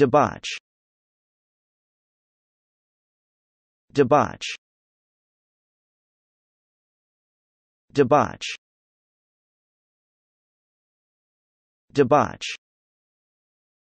Debauch Debauch Debauch Debauch